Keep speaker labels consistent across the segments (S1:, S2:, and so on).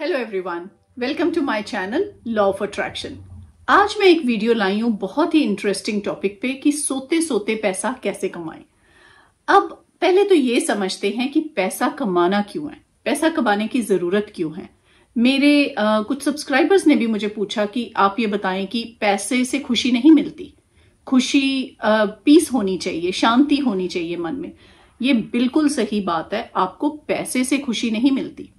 S1: hello everyone welcome to my channel law of attraction आज मैं एक वीडियो लाई हूँ बहुत ही इंटरेस्टिंग टॉपिक पे कि सोते सोते पैसा कैसे कमाएं अब पहले तो ये समझते हैं कि पैसा कमाना क्यों है पैसा कमाने की जरूरत क्यों है मेरे आ, कुछ सब्सक्राइबर्स ने भी मुझे पूछा कि आप ये बताएं कि पैसे से खुशी नहीं मिलती खुशी आ, पीस होनी चाहिए शांति होनी चाहिए मन में ये बिल्कुल सही बात है आपको पैसे से खुशी नहीं मिलती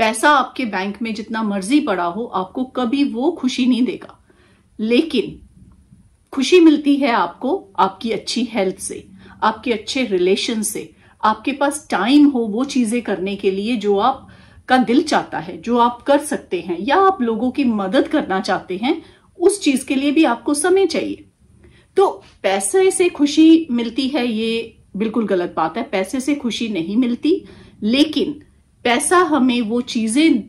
S1: पैसा आपके बैंक में जितना मर्जी पड़ा हो आपको कभी वो खुशी नहीं देगा लेकिन खुशी मिलती है आपको आपकी अच्छी हेल्थ से आपके अच्छे रिलेशन से आपके पास टाइम हो वो चीजें करने के लिए जो आप का दिल चाहता है जो आप कर सकते हैं या आप लोगों की मदद करना चाहते हैं उस चीज के लिए भी आपको समय चाहिए तो पैसे से खुशी मिलती है ये बिल्कुल गलत बात है पैसे से खुशी नहीं मिलती लेकिन पैसा हमें वो चीजें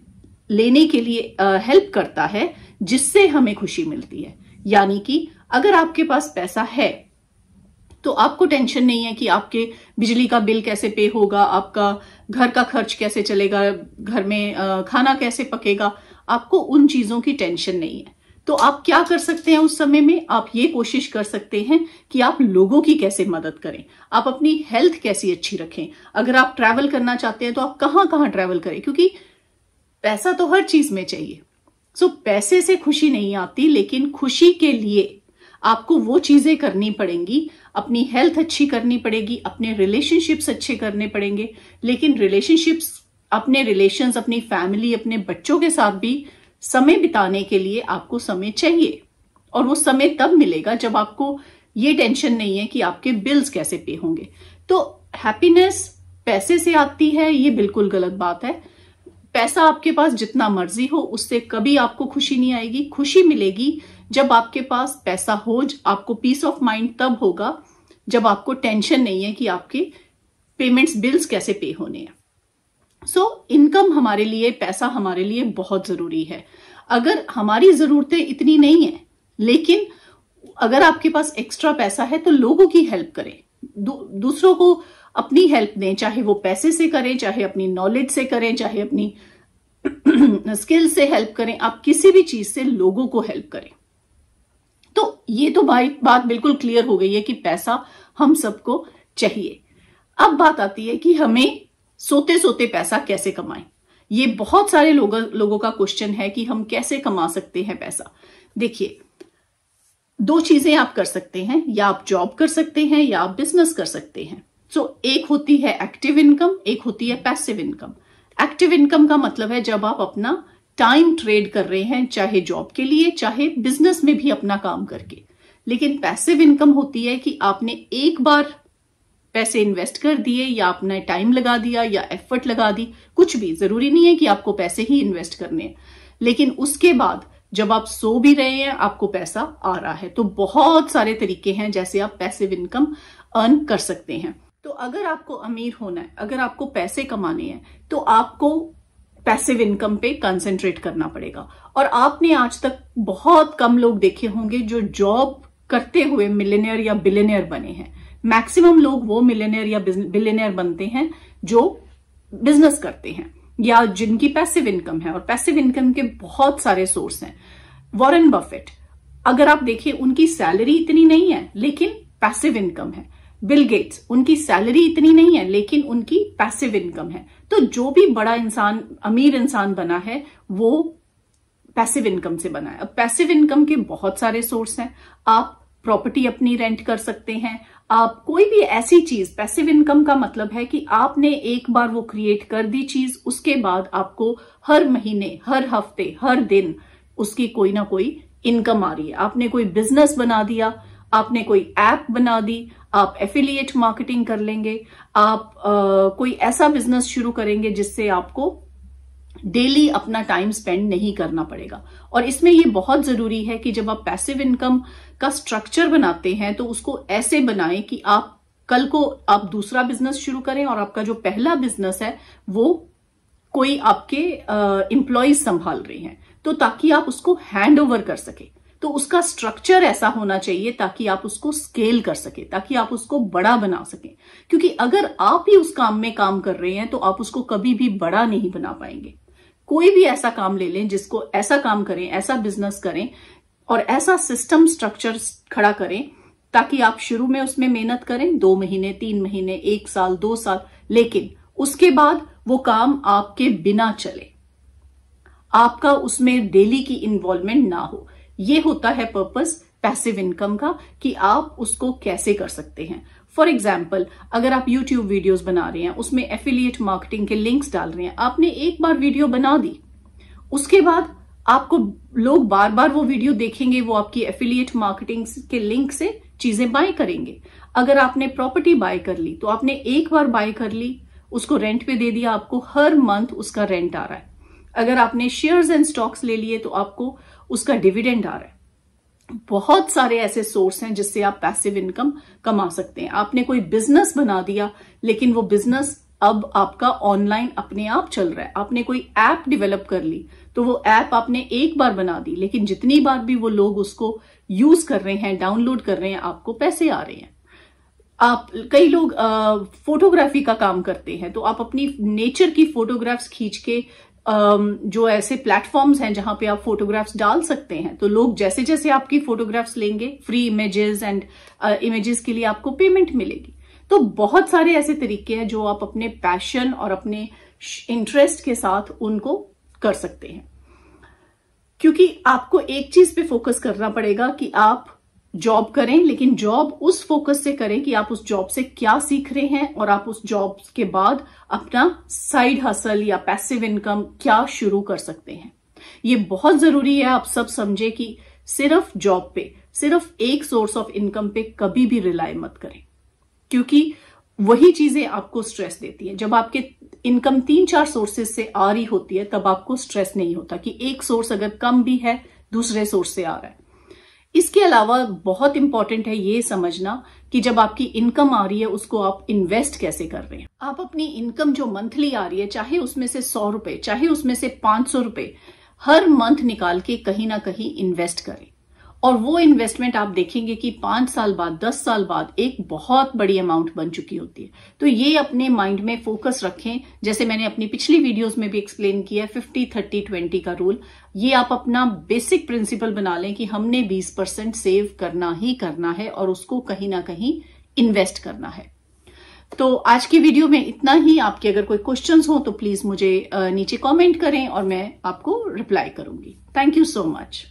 S1: लेने के लिए हेल्प करता है जिससे हमें खुशी मिलती है यानी कि अगर आपके पास पैसा है तो आपको टेंशन नहीं है कि आपके बिजली का बिल कैसे पे होगा आपका घर का खर्च कैसे चलेगा घर में खाना कैसे पकेगा आपको उन चीजों की टेंशन नहीं है तो आप क्या कर सकते हैं उस समय में आप ये कोशिश कर सकते हैं कि आप लोगों की कैसे मदद करें आप अपनी हेल्थ कैसी अच्छी रखें अगर आप ट्रैवल करना चाहते हैं तो आप कहां कहाँ ट्रैवल करें क्योंकि पैसा तो हर चीज में चाहिए सो so, पैसे से खुशी नहीं आती लेकिन खुशी के लिए आपको वो चीजें करनी पड़ेंगी अपनी हेल्थ अच्छी करनी पड़ेगी अपने रिलेशनशिप्स अच्छे करने पड़ेंगे लेकिन रिलेशनशिप्स अपने रिलेशंस अपनी फैमिली अपने बच्चों के साथ भी समय बिताने के लिए आपको समय चाहिए और वो समय तब मिलेगा जब आपको ये टेंशन नहीं है कि आपके बिल्स कैसे पे होंगे तो हैप्पीनेस पैसे से आती है ये बिल्कुल गलत बात है पैसा आपके पास जितना मर्जी हो उससे कभी आपको खुशी नहीं आएगी खुशी मिलेगी जब आपके पास पैसा हो आपको पीस ऑफ माइंड तब होगा जब आपको टेंशन नहीं है कि आपके पेमेंट्स बिल्स कैसे पे होने हैं सो so, इनकम हमारे लिए पैसा हमारे लिए बहुत जरूरी है अगर हमारी जरूरतें इतनी नहीं है लेकिन अगर आपके पास एक्स्ट्रा पैसा है तो लोगों की हेल्प करें दूसरों को अपनी हेल्प दें चाहे वो पैसे से करें चाहे अपनी नॉलेज से करें चाहे अपनी स्किल से हेल्प करें आप किसी भी चीज से लोगों को हेल्प करें तो ये तो भाई बात बिल्कुल क्लियर हो गई है कि पैसा हम सबको चाहिए अब बात आती है कि हमें सोते सोते पैसा कैसे कमाएं ये बहुत सारे लोग, लोगों का क्वेश्चन है कि हम कैसे कमा सकते हैं पैसा देखिए दो चीजें आप कर सकते हैं या आप जॉब कर सकते हैं या आप बिजनेस कर सकते हैं सो so, एक होती है एक्टिव इनकम एक होती है पैसिव इनकम एक्टिव इनकम का मतलब है जब आप अपना टाइम ट्रेड कर रहे हैं चाहे जॉब के लिए चाहे बिजनेस में भी अपना काम करके लेकिन पैसिव इनकम होती है कि आपने एक बार पैसे इन्वेस्ट कर दिए या अपना टाइम लगा दिया या एफर्ट लगा दी कुछ भी जरूरी नहीं है कि आपको पैसे ही इन्वेस्ट करने हैं लेकिन उसके बाद जब आप सो भी रहे हैं आपको पैसा आ रहा है तो बहुत सारे तरीके हैं जैसे आप पैसे इनकम अर्न कर सकते हैं तो अगर आपको अमीर होना है अगर आपको पैसे कमाने हैं तो आपको पैसिव इनकम पे कंसंट्रेट करना पड़ेगा और आपने आज तक बहुत कम लोग देखे होंगे जो जॉब करते हुए मिलेनियर या बिलेनियर बने हैं मैक्सिमम लोग वो मिलेनियर या बिलेनियर बनते हैं जो बिजनेस करते हैं या जिनकी पैसिव इनकम है और पैसिव इनकम के बहुत सारे सोर्स हैं वॉरेन बफेट अगर आप देखें उनकी सैलरी इतनी नहीं है लेकिन पैसिव इनकम है बिल गेट्स उनकी सैलरी इतनी नहीं है लेकिन उनकी पैसिव इनकम है तो जो भी बड़ा इंसान अमीर इंसान बना है वो पैसिव इनकम से बना है अब पैसिव इनकम के बहुत सारे सोर्स हैं आप प्रॉपर्टी अपनी रेंट कर सकते हैं आप कोई भी ऐसी चीज पैसिव इनकम का मतलब है कि आपने एक बार वो क्रिएट कर दी चीज उसके बाद आपको हर महीने हर हफ्ते हर दिन उसकी कोई ना कोई इनकम आ रही है आपने कोई बिजनेस बना दिया आपने कोई ऐप बना दी आप एफिलिएट मार्केटिंग कर लेंगे आप आ, कोई ऐसा बिजनेस शुरू करेंगे जिससे आपको डेली अपना टाइम स्पेंड नहीं करना पड़ेगा और इसमें ये बहुत जरूरी है कि जब आप पैसिव इनकम का स्ट्रक्चर बनाते हैं तो उसको ऐसे बनाएं कि आप कल को आप दूसरा बिजनेस शुरू करें और आपका जो पहला बिजनेस है वो कोई आपके इम्प्लॉयज संभाल रहे हैं तो ताकि आप उसको हैंड ओवर कर सके तो उसका स्ट्रक्चर ऐसा होना चाहिए ताकि आप उसको स्केल कर सके ताकि आप उसको बड़ा बना सकें क्योंकि अगर आप ही उस काम में काम कर रहे हैं तो आप उसको कभी भी बड़ा नहीं बना पाएंगे कोई भी ऐसा काम ले लें जिसको ऐसा काम करें ऐसा बिजनेस करें और ऐसा सिस्टम स्ट्रक्चर खड़ा करें ताकि आप शुरू में उसमें मेहनत करें दो महीने तीन महीने एक साल दो साल लेकिन उसके बाद वो काम आपके बिना चले आपका उसमें डेली की इन्वॉल्वमेंट ना हो ये होता है पर्पस पैसिव इनकम का कि आप उसको कैसे कर सकते हैं फॉर एग्जाम्पल अगर आप यूट्यूब वीडियोज बना रहे हैं उसमें एफिलियट मार्केटिंग के लिंक्स डाल रहे हैं आपने एक बार वीडियो बना दी उसके बाद आपको लोग बार बार वो वीडियो देखेंगे वो आपकी एफिलियट मार्केटिंग के लिंक से चीजें बाय करेंगे अगर आपने प्रॉपर्टी बाय कर ली तो आपने एक बार बाय कर ली उसको रेंट पे दे दिया आपको हर मंथ उसका रेंट आ रहा है अगर आपने शेयर्स एंड स्टॉक्स ले लिए तो आपको उसका डिविडेंड आ रहा है बहुत सारे ऐसे सोर्स हैं जिससे आप पैसिव इनकम कमा सकते हैं आपने कोई बिजनेस बना दिया लेकिन वो बिजनेस अब आपका ऑनलाइन अपने आप चल रहा है आपने कोई ऐप डेवलप कर ली तो वो ऐप आपने एक बार बना दी लेकिन जितनी बार भी वो लोग उसको यूज कर रहे हैं डाउनलोड कर रहे हैं आपको पैसे आ रहे हैं आप कई लोग फोटोग्राफी का काम करते हैं तो आप अपनी नेचर की फोटोग्राफ्स खींच के जो ऐसे प्लेटफॉर्म्स हैं जहां पे आप फोटोग्राफ्स डाल सकते हैं तो लोग जैसे जैसे आपकी फोटोग्राफ्स लेंगे फ्री इमेजेस एंड इमेजेस के लिए आपको पेमेंट मिलेगी तो बहुत सारे ऐसे तरीके हैं जो आप अपने पैशन और अपने इंटरेस्ट के साथ उनको कर सकते हैं क्योंकि आपको एक चीज पे फोकस करना पड़ेगा कि आप जॉब करें लेकिन जॉब उस फोकस से करें कि आप उस जॉब से क्या सीख रहे हैं और आप उस जॉब के बाद अपना साइड हसल या पैसिव इनकम क्या शुरू कर सकते हैं ये बहुत जरूरी है आप सब समझे कि सिर्फ जॉब पे सिर्फ एक सोर्स ऑफ इनकम पे कभी भी रिलाय मत करें क्योंकि वही चीजें आपको स्ट्रेस देती है जब आपके इनकम तीन चार सोर्सेस से आ रही होती है तब आपको स्ट्रेस नहीं होता कि एक सोर्स अगर कम भी है दूसरे सोर्स से आ रहा है इसके अलावा बहुत इंपॉर्टेंट है ये समझना कि जब आपकी इनकम आ रही है उसको आप इन्वेस्ट कैसे कर रहे हैं आप अपनी इनकम जो मंथली आ रही है चाहे उसमें से सौ रुपए चाहे उसमें से पांच सौ रुपए हर मंथ निकाल के कहीं ना कहीं इन्वेस्ट करें और वो इन्वेस्टमेंट आप देखेंगे कि पांच साल बाद दस साल बाद एक बहुत बड़ी अमाउंट बन चुकी होती है तो ये अपने माइंड में फोकस रखें जैसे मैंने अपनी पिछली वीडियोस में भी एक्सप्लेन किया है फिफ्टी थर्टी ट्वेंटी का रूल ये आप अपना बेसिक प्रिंसिपल बना लें कि हमने बीस परसेंट सेव करना ही करना है और उसको कहीं ना कहीं इन्वेस्ट करना है तो आज की वीडियो में इतना ही आपके अगर कोई क्वेश्चंस हो तो प्लीज मुझे नीचे कमेंट करें और मैं आपको रिप्लाई करूंगी थैंक यू सो मच